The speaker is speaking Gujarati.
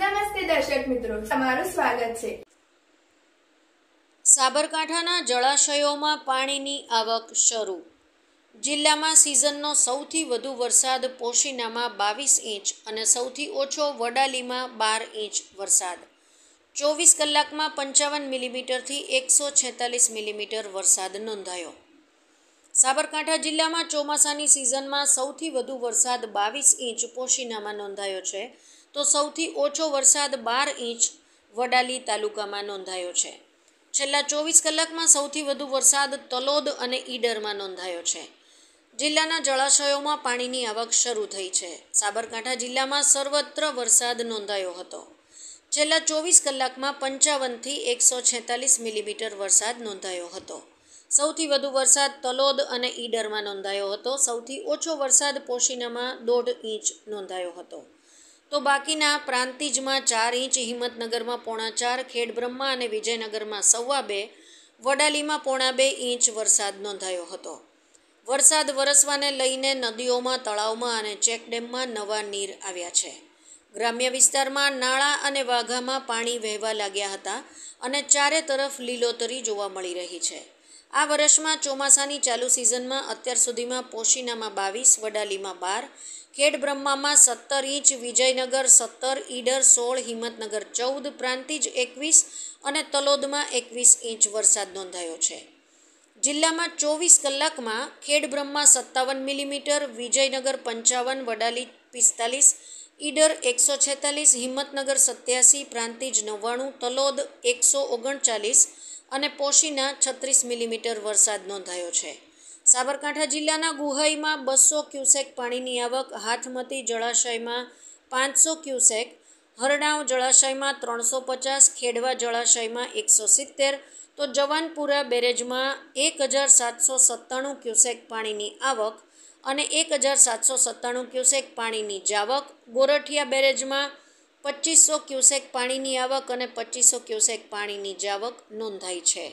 નમસ્તે દર્શક મિત્રો તમારું સ્વાગત છે સાબરકાંઠાના જળાશયોમાં પાણીની આવક શરૂ જિલ્લામાં સિઝનનો સૌથી વધુ વરસાદ પોશીનામાં બાવીસ ઇંચ અને સૌથી ઓછો વડાલીમાં બાર ઇંચ વરસાદ ચોવીસ કલાકમાં પંચાવન મિલીમીટરથી એકસો છેતાલીસ મિલીમીટર વરસાદ નોંધાયો સાબરકાંઠા જિલ્લામાં ચોમાસાની સિઝનમાં સૌથી વધુ વરસાદ બાવીસ ઇંચ પોશીનામાં નોંધાયો છે તો સૌથી ઓછો વરસાદ બાર ઇંચ વડાલી તાલુકામાં નોંધાયો છે છેલ્લા ચોવીસ કલાકમાં સૌથી વધુ વરસાદ તલોદ અને ઈડરમાં નોંધાયો છે જિલ્લાના જળાશયોમાં પાણીની આવક શરૂ થઈ છે સાબરકાંઠા જિલ્લામાં સર્વત્ર વરસાદ નોંધાયો હતો છેલ્લા ચોવીસ કલાકમાં પંચાવનથી એકસો છેતાલીસ મિલીમીટર વરસાદ નોંધાયો હતો સૌથી વધુ વરસાદ તલોદ અને ઈડરમાં નોંધાયો હતો સૌથી ઓછો વરસાદ પોશીનામાં દોઢ ઇંચ નોંધાયો હતો તો બાકીના પ્રાંતિજમાં ચાર ઇંચ હિંમતનગરમાં પોણા ચાર ખેડબ્રહ્મા અને વિજયનગરમાં સવા બે વડાલીમાં પોણા બે ઇંચ વરસાદ નોંધાયો હતો વરસાદ વરસવાને લઈને નદીઓમાં તળાવમાં અને ચેકડેમમાં નવા નીર આવ્યા છે ગ્રામ્ય વિસ્તારમાં નાળા અને વાઘામાં પાણી વહેવા લાગ્યા હતા અને ચારે તરફ લીલોતરી જોવા મળી રહી છે આ વર્ષમાં ચોમાસાની ચાલુ સિઝનમાં અત્યાર સુધીમાં પોશીનામાં બાવીસ વડાલીમાં બાર ખેડ બ્રહ્મામાં સત્તર ઇંચ વિજયનગર સત્તર ઈડર સોળ હિંમતનગર ચૌદ પ્રાંતિજ એકવીસ અને તલોદમાં એકવીસ ઇંચ વરસાદ નોંધાયો છે જિલ્લામાં ચોવીસ કલાકમાં ખેડ બ્રહ્મા સત્તાવન મિલીમીટર વિજયનગર પંચાવન વડાલી પિસ્તાલીસ ઈડર એકસો છેતાલીસ હિંમતનગર સત્યાસી પ્રાંતિજ નવ્વાણું તલોદ એકસો ઓગણચાલીસ અને પોશીના છત્રીસ મિલીમીટર વરસાદ નોંધાયો છે સાબરકાંઠા જિલ્લાના ગુહાઈમાં બસો ક્યુસેક પાણીની આવક હાથમતી જળાશયમાં પાંચસો ક્યુસેક હરડાવ જળાશયમાં ત્રણસો પચાસ ખેડવા જળાશયમાં એકસો સિત્તેર તો જવાનપુરા બેરેજમાં એક હજાર સાતસો સત્તાણું ક્યુસેક પાણીની આવક અને એક હજાર સાતસો સત્તાણું ક્યુસેક પાણીની જાવક ગોરઠિયા બેરેજમાં પચીસો ક્યુસેક પાણીની આવક અને પચીસો ક્યુસેક પાણીની જાવક નોંધાઈ છે